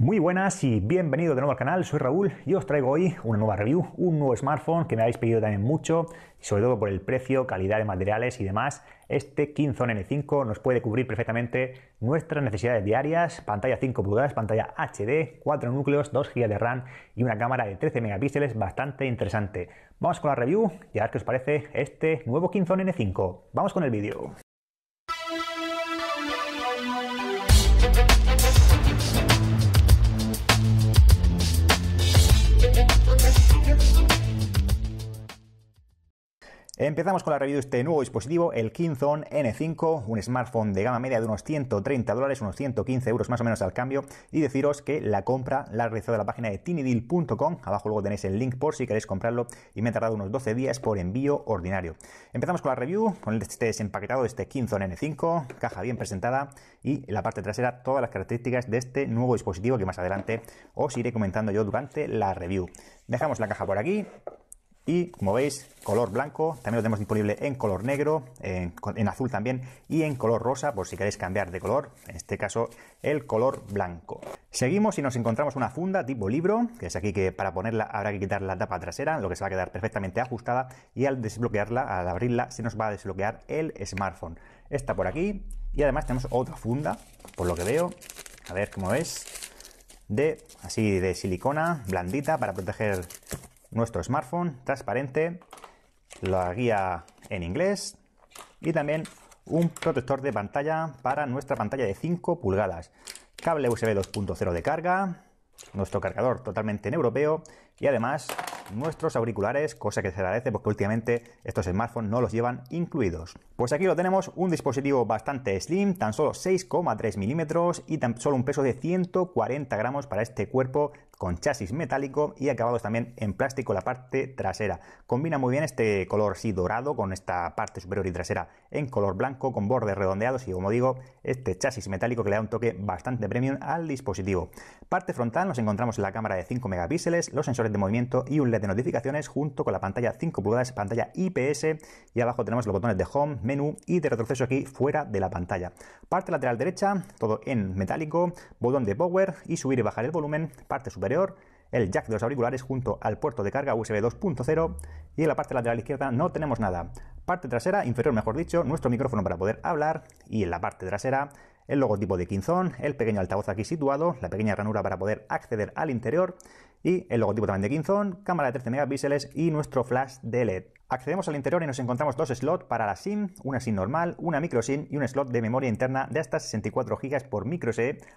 Muy buenas y bienvenido de nuevo al canal, soy Raúl y os traigo hoy una nueva review, un nuevo smartphone que me habéis pedido también mucho, y sobre todo por el precio, calidad de materiales y demás. Este Kinzon N5 nos puede cubrir perfectamente nuestras necesidades diarias, pantalla 5 pulgadas, pantalla HD, 4 núcleos, 2 GB de RAM y una cámara de 13 megapíxeles bastante interesante. Vamos con la review y a ver qué os parece este nuevo Kinzon N5. Vamos con el vídeo. Empezamos con la review de este nuevo dispositivo, el Kinzon N5, un smartphone de gama media de unos 130 dólares, unos 115 euros más o menos al cambio, y deciros que la compra la he realizado en la página de tinidil.com, abajo luego tenéis el link por si queréis comprarlo, y me ha tardado unos 12 días por envío ordinario. Empezamos con la review, con este desempaquetado de este Kinzon N5, caja bien presentada, y en la parte trasera todas las características de este nuevo dispositivo que más adelante os iré comentando yo durante la review. Dejamos la caja por aquí, y como veis color blanco, también lo tenemos disponible en color negro, en, azul también y en color rosa por si queréis cambiar de color, en este caso el color blanco. Seguimos y nos encontramos una funda tipo libro, que es aquí que para ponerla habrá que quitar la tapa trasera, lo que se va a quedar perfectamente ajustada y al desbloquearla, al abrirla, se nos va a desbloquear el smartphone. Esta por aquí y además tenemos otra funda, por lo que veo, a ver cómo es, de así de silicona blandita para proteger nuestro smartphone transparente, la guía en inglés y también un protector de pantalla para nuestra pantalla de 5 pulgadas, cable USB 2.0 de carga, nuestro cargador totalmente en europeo y además nuestros auriculares, cosa que se agradece porque últimamente estos smartphones no los llevan incluidos. Pues aquí lo tenemos, un dispositivo bastante slim, tan solo 6,3 milímetros y tan solo un peso de 140 gramos para este cuerpo con chasis metálico y acabados también en plástico la parte trasera. Combina muy bien este color sí dorado con esta parte superior y trasera en color blanco con bordes redondeados y como digo este chasis metálico que le da un toque bastante premium al dispositivo. Parte frontal nos encontramos la cámara de 5 megapíxeles, los sensores de movimiento y un LED de notificaciones junto con la pantalla 5 pulgadas, pantalla IPS y abajo tenemos los botones de home, menú y de retroceso aquí fuera de la pantalla. Parte lateral derecha, todo en metálico, botón de power y subir y bajar el volumen, parte superior el jack de los auriculares junto al puerto de carga USB 2.0 y en la parte lateral izquierda no tenemos nada. Parte trasera, inferior mejor dicho, nuestro micrófono para poder hablar y en la parte trasera el logotipo de Quinzón, el pequeño altavoz aquí situado, la pequeña ranura para poder acceder al interior y el logotipo también de Quinzón, cámara de 13 megapíxeles y nuestro flash de LED. Accedemos al interior y nos encontramos dos slots para la SIM, una SIM normal, una micro SIM y un slot de memoria interna de hasta 64 GB por micro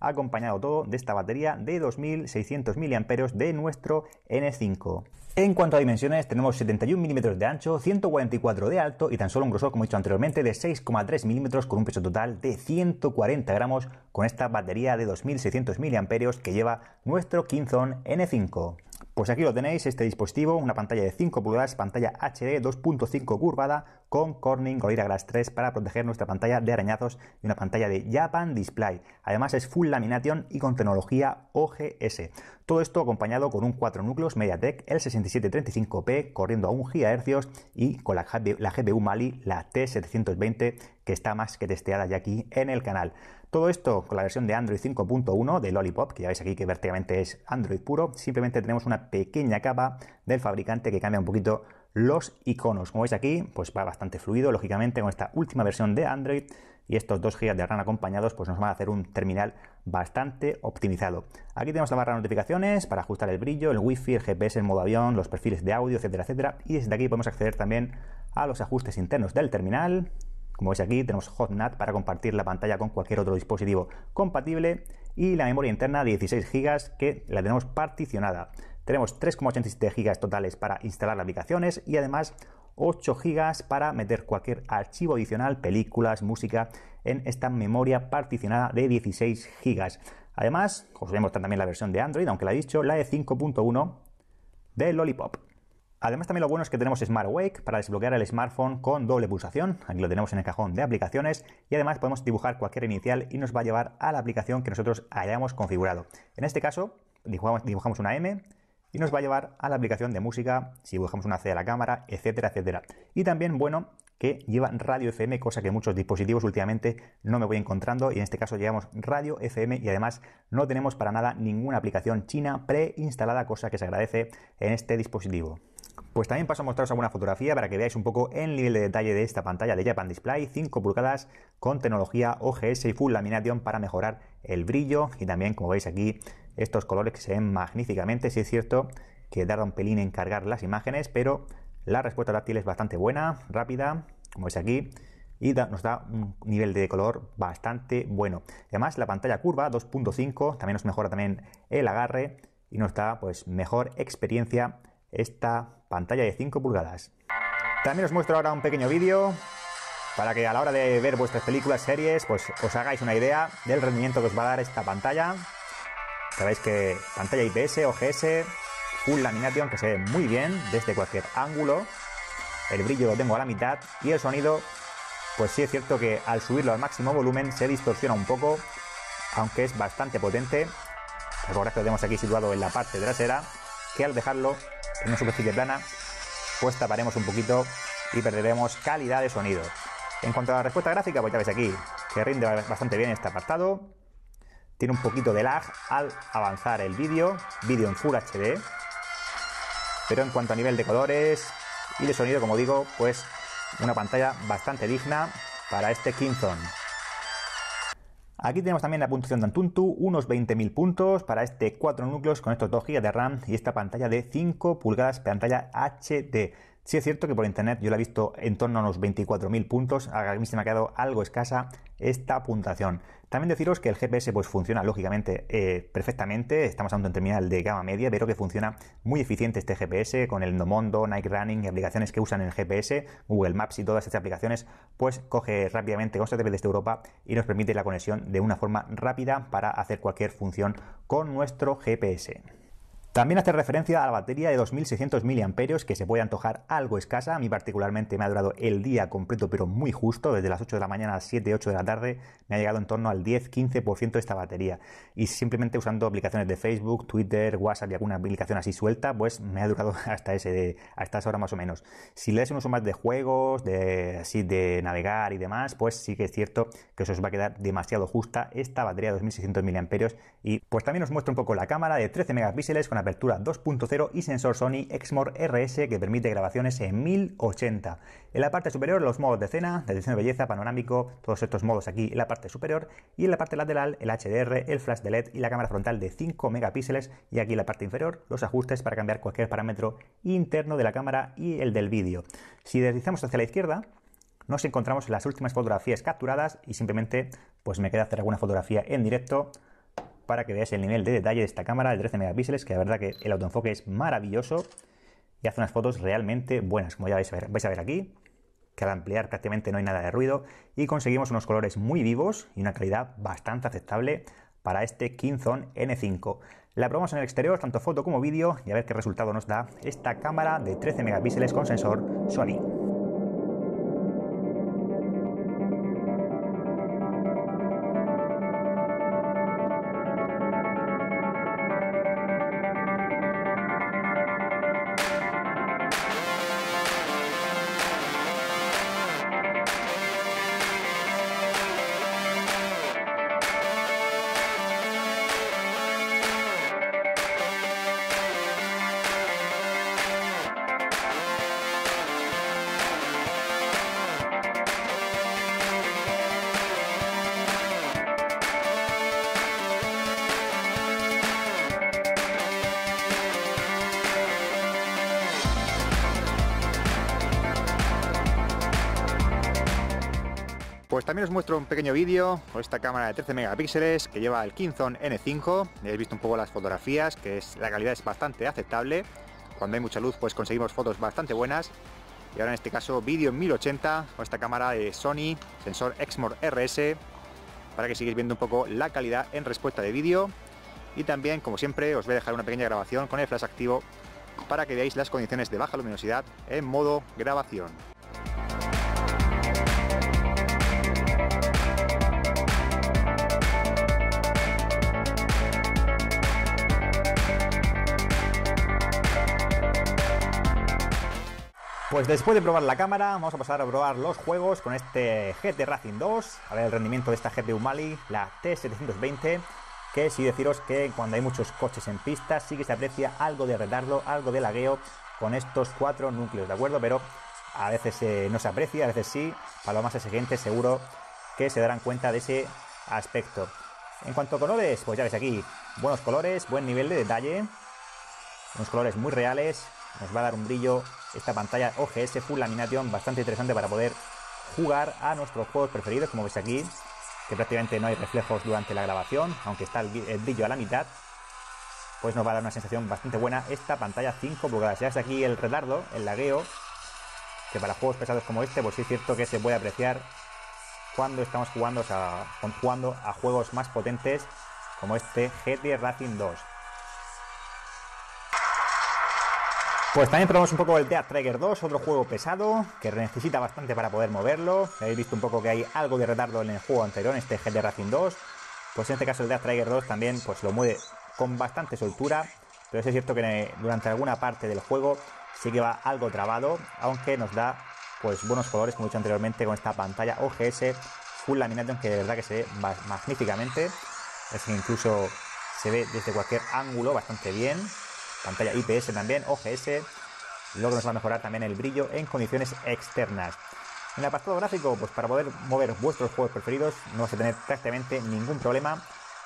acompañado todo de esta batería de 2600 mAh de nuestro N5. En cuanto a dimensiones, tenemos 71 mm de ancho, 144 de alto y tan solo un grosor, como he dicho anteriormente, de 6,3 mm con un peso total de 140 gramos con esta batería de 2600 mAh que lleva nuestro Kingzone N5. Pues aquí lo tenéis, este dispositivo, una pantalla de 5 pulgadas, pantalla HD 2.5 curvada con Corning Gorilla Glass 3 para proteger nuestra pantalla de arañazos y una pantalla de Japan Display. Además es full lamination y con tecnología OGS. Todo esto acompañado con un 4 núcleos MediaTek el 6735P corriendo a 1 GHz y con la, GPU Mali, la T720 que está más que testeada ya aquí en el canal. Todo esto con la versión de Android 5.1 de Lollipop, que ya veis aquí que verticalmente es Android puro. Simplemente tenemos una pequeña capa del fabricante que cambia un poquito los iconos. Como veis aquí, pues va bastante fluido, lógicamente, con esta última versión de Android y estos 2 GB de RAM acompañados, pues nos van a hacer un terminal bastante optimizado. Aquí tenemos la barra de notificaciones para ajustar el brillo, el wifi, el GPS, el modo avión, los perfiles de audio, etcétera, etcétera. Y desde aquí podemos acceder también a los ajustes internos del terminal, como veis aquí tenemos Hotnet para compartir la pantalla con cualquier otro dispositivo compatible y la memoria interna de 16 GB que la tenemos particionada. Tenemos 3,87 GB totales para instalar aplicaciones y además 8 GB para meter cualquier archivo adicional, películas, música, en esta memoria particionada de 16 GB. Además, os también la versión de Android, aunque la he dicho, la de 5.1 de Lollipop. Además, también lo bueno es que tenemos Smart Wake para desbloquear el smartphone con doble pulsación. Aquí lo tenemos en el cajón de aplicaciones y además podemos dibujar cualquier inicial y nos va a llevar a la aplicación que nosotros hayamos configurado. En este caso, dibujamos una M y nos va a llevar a la aplicación de música, si dibujamos una C a la cámara, etcétera, etcétera. Y también, bueno, que lleva radio FM, cosa que muchos dispositivos últimamente no me voy encontrando y en este caso llevamos radio FM y además no tenemos para nada ninguna aplicación china preinstalada, cosa que se agradece en este dispositivo. Pues también paso a mostraros alguna fotografía para que veáis un poco el nivel de detalle de esta pantalla de Japan Display 5 pulgadas con tecnología OGS y Full Lamination para mejorar el brillo y también como veis aquí estos colores que se ven magníficamente, si sí es cierto que tarda un pelín en cargar las imágenes, pero la respuesta táctil es bastante buena, rápida, como veis aquí, y nos da un nivel de color bastante bueno. Además, la pantalla curva 2.5 también nos mejora también el agarre y nos da pues mejor experiencia esta pantalla de 5 pulgadas. También os muestro ahora un pequeño vídeo para que a la hora de ver vuestras películas, series, pues os hagáis una idea del rendimiento que os va a dar esta pantalla. Sabéis que pantalla IPS, o gs un lamination que se ve muy bien desde cualquier ángulo. El brillo lo tengo a la mitad y el sonido, pues sí es cierto que al subirlo al máximo volumen se distorsiona un poco, aunque es bastante potente. Recordad que lo tenemos aquí situado en la parte trasera, que al dejarlo en una superficie plana, pues taparemos un poquito y perderemos calidad de sonido. En cuanto a la respuesta gráfica, pues ya veis aquí que rinde bastante bien este apartado. Tiene un poquito de lag al avanzar el vídeo, vídeo en Full HD. Pero en cuanto a nivel de colores y de sonido, como digo, pues una pantalla bastante digna para este Kingston. Aquí tenemos también la puntuación de Antuntu, unos 20.000 puntos para este 4 núcleos con estos 2 GB de RAM y esta pantalla de 5 pulgadas, pantalla HD. Sí es cierto que por internet yo la he visto en torno a unos 24.000 puntos, a mí se me ha quedado algo escasa esta puntuación. También deciros que el GPS pues funciona lógicamente eh, perfectamente, estamos hablando de un terminal de gama media, pero que funciona muy eficiente este GPS con el Nomondo, Nike Running y aplicaciones que usan el GPS, Google Maps y todas estas aplicaciones, pues coge rápidamente con desde Europa y nos permite la conexión de una forma rápida para hacer cualquier función con nuestro GPS. También hace referencia a la batería de 2600 mAh que se puede antojar algo escasa. A mí particularmente me ha durado el día completo pero muy justo, desde las 8 de la mañana a las 7, 8 de la tarde me ha llegado en torno al 10-15% esta batería. Y simplemente usando aplicaciones de Facebook, Twitter, WhatsApp y alguna aplicación así suelta, pues me ha durado hasta ese hasta esa hora más o menos. Si le das un más de juegos, de así de navegar y demás, pues sí que es cierto que eso os va a quedar demasiado justa esta batería de 2600 mAh. Y pues también os muestro un poco la cámara de 13 megapíxeles con apertura 2.0 y sensor Sony Exmor RS que permite grabaciones en 1080. En la parte superior los modos de escena, detección de belleza, panorámico, todos estos modos aquí en la parte superior y en la parte lateral el HDR, el flash de LED y la cámara frontal de 5 megapíxeles y aquí en la parte inferior los ajustes para cambiar cualquier parámetro interno de la cámara y el del vídeo. Si deslizamos hacia la izquierda, nos encontramos en las últimas fotografías capturadas y simplemente pues me queda hacer alguna fotografía en directo para que veáis el nivel de detalle de esta cámara de 13 megapíxeles, que la verdad que el autoenfoque es maravilloso y hace unas fotos realmente buenas, como ya vais a ver, aquí, que al ampliar prácticamente no hay nada de ruido y conseguimos unos colores muy vivos y una calidad bastante aceptable para este Kinzon N5. La probamos en el exterior, tanto foto como vídeo, y a ver qué resultado nos da esta cámara de 13 megapíxeles con sensor Sony. Pues también os muestro un pequeño vídeo con esta cámara de 13 megapíxeles que lleva el Kinzon N5. Habéis visto un poco las fotografías, que es, la calidad es bastante aceptable. Cuando hay mucha luz pues conseguimos fotos bastante buenas. Y ahora en este caso vídeo en 1080 con esta cámara de Sony, sensor Exmor RS, para que sigáis viendo un poco la calidad en respuesta de vídeo. Y también, como siempre, os voy a dejar una pequeña grabación con el flash activo para que veáis las condiciones de baja luminosidad en modo grabación. Pues después de probar la cámara, vamos a pasar a probar los juegos con este GT Racing 2, a ver el rendimiento de esta de Mali, la T720, que sí deciros que cuando hay muchos coches en pista sí que se aprecia algo de retardo, algo de lagueo con estos cuatro núcleos, ¿de acuerdo? Pero a veces eh, no se aprecia, a veces sí, para lo más exigente seguro que se darán cuenta de ese aspecto. En cuanto a colores, pues ya ves aquí, buenos colores, buen nivel de detalle, unos colores muy reales, nos va a dar un brillo esta pantalla OGS Full Lamination bastante interesante para poder jugar a nuestros juegos preferidos, como veis aquí, que prácticamente no hay reflejos durante la grabación, aunque está el, brillo a la mitad, pues nos va a dar una sensación bastante buena esta pantalla 5 pulgadas. Ya está aquí el retardo, el lagueo, que para juegos pesados como este, pues sí es cierto que se puede apreciar cuando estamos jugando, o sea, jugando a juegos más potentes como este GT Racing 2. Pues también probamos un poco el Death Trigger 2, otro juego pesado que necesita bastante para poder moverlo. Habéis visto un poco que hay algo de retardo en el juego anterior, en este de Racing 2. Pues en este caso el Death Trigger 2 también pues lo mueve con bastante soltura, pero es cierto que durante alguna parte del juego sí que va algo trabado, aunque nos da pues buenos colores, como he dicho anteriormente, con esta pantalla OGS Full Laminate que de verdad que se ve magníficamente. Es que incluso se ve desde cualquier ángulo bastante bien pantalla IPS también, OGS, lo que nos va a mejorar también el brillo en condiciones externas. En el apartado gráfico, pues para poder mover vuestros juegos preferidos no vas a tener prácticamente ningún problema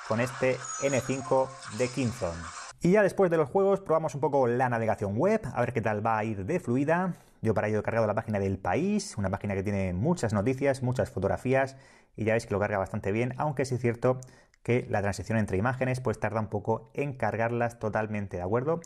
con este N5 de Kingston. Y ya después de los juegos probamos un poco la navegación web, a ver qué tal va a ir de fluida. Yo para ello he cargado la página del país, una página que tiene muchas noticias, muchas fotografías y ya veis que lo carga bastante bien, aunque sí es cierto que la transición entre imágenes pues tarda un poco en cargarlas totalmente, ¿de acuerdo?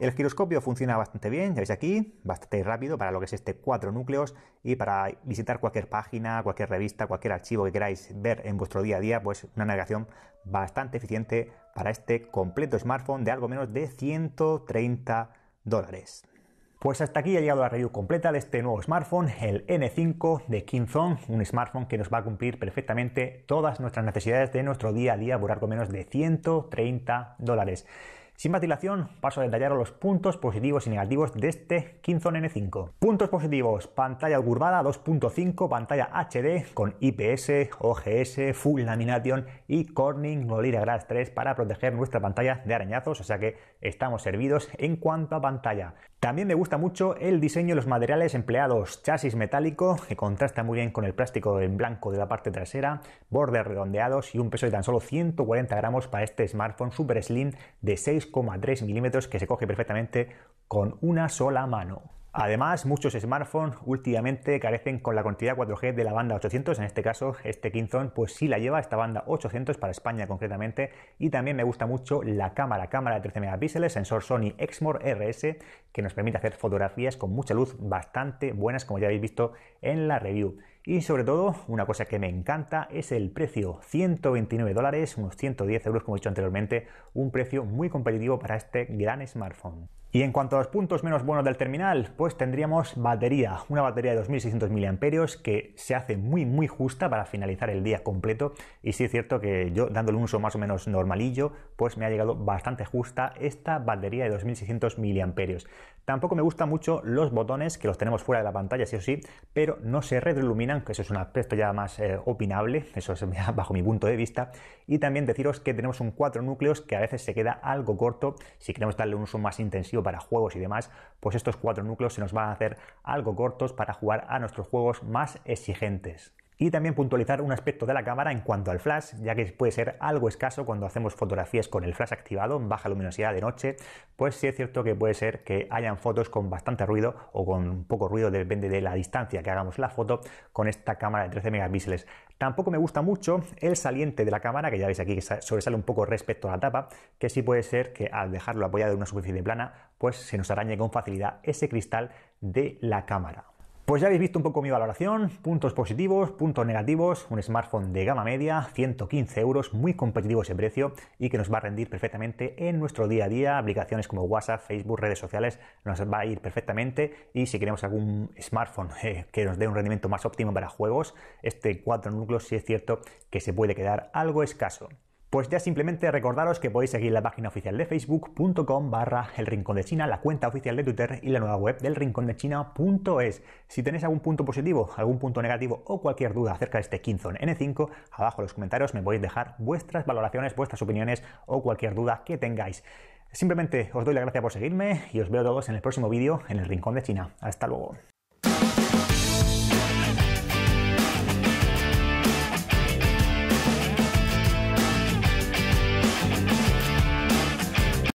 El giroscopio funciona bastante bien, ya veis aquí, bastante rápido para lo que es este cuatro núcleos y para visitar cualquier página, cualquier revista, cualquier archivo que queráis ver en vuestro día a día, pues una navegación bastante eficiente para este completo smartphone de algo menos de 130 dólares. Pues hasta aquí ha llegado la review completa de este nuevo smartphone, el N5 de Kingzone, un smartphone que nos va a cumplir perfectamente todas nuestras necesidades de nuestro día a día por con menos de 130 dólares. Sin vacilación, paso a detallar los puntos positivos y negativos de este Kingzone N5. Puntos positivos, pantalla curvada 2.5, pantalla HD con IPS, OGS, Full Lamination y Corning Gorilla Glass 3 para proteger nuestra pantalla de arañazos, o sea que estamos servidos en cuanto a pantalla. También me gusta mucho el diseño y los materiales empleados, chasis metálico que contrasta muy bien con el plástico en blanco de la parte trasera, bordes redondeados y un peso de tan solo 140 gramos para este smartphone super slim de 6,3 milímetros que se coge perfectamente con una sola mano. Además, muchos smartphones últimamente carecen con la cantidad 4G de la banda 800, en este caso este Kinzon pues sí la lleva, esta banda 800 para España concretamente, y también me gusta mucho la cámara, cámara de 13 megapíxeles, sensor Sony Exmor RS, que nos permite hacer fotografías con mucha luz bastante buenas, como ya habéis visto en la review. Y sobre todo, una cosa que me encanta es el precio, 129 dólares, unos 110 euros como he dicho anteriormente, un precio muy competitivo para este gran smartphone. Y en cuanto a los puntos menos buenos del terminal, pues tendríamos batería, una batería de 2600 mAh que se hace muy muy justa para finalizar el día completo y sí es cierto que yo dándole un uso más o menos normalillo, pues me ha llegado bastante justa esta batería de 2600 mAh. Tampoco me gustan mucho los botones que los tenemos fuera de la pantalla, sí o sí, pero no se retroiluminan, que eso es un aspecto ya más eh, opinable, eso es bajo mi punto de vista. Y también deciros que tenemos un cuatro núcleos que a veces se queda algo corto si queremos darle un uso más intensivo para juegos y demás, pues estos cuatro núcleos se nos van a hacer algo cortos para jugar a nuestros juegos más exigentes. Y también puntualizar un aspecto de la cámara en cuanto al flash, ya que puede ser algo escaso cuando hacemos fotografías con el flash activado en baja luminosidad de noche, pues sí es cierto que puede ser que hayan fotos con bastante ruido o con poco ruido, depende de la distancia que hagamos la foto con esta cámara de 13 megapíxeles. Tampoco me gusta mucho el saliente de la cámara, que ya veis aquí que sobresale un poco respecto a la tapa, que sí puede ser que al dejarlo apoyado en una superficie plana, pues se nos arañe con facilidad ese cristal de la cámara. Pues ya habéis visto un poco mi valoración, puntos positivos, puntos negativos, un smartphone de gama media, 115 euros, muy competitivos en precio y que nos va a rendir perfectamente en nuestro día a día, aplicaciones como WhatsApp, Facebook, redes sociales, nos va a ir perfectamente y si queremos algún smartphone eh, que nos dé un rendimiento más óptimo para juegos, este 4 núcleos sí es cierto que se puede quedar algo escaso. Pues ya simplemente recordaros que podéis seguir la página oficial de facebook.com barra el rincón de China, la cuenta oficial de Twitter y la nueva web del rincón de China.es. Si tenéis algún punto positivo, algún punto negativo o cualquier duda acerca de este Kinzon N5, abajo en los comentarios me podéis dejar vuestras valoraciones, vuestras opiniones o cualquier duda que tengáis. Simplemente os doy la gracia por seguirme y os veo todos en el próximo vídeo en el Rincón de China. Hasta luego.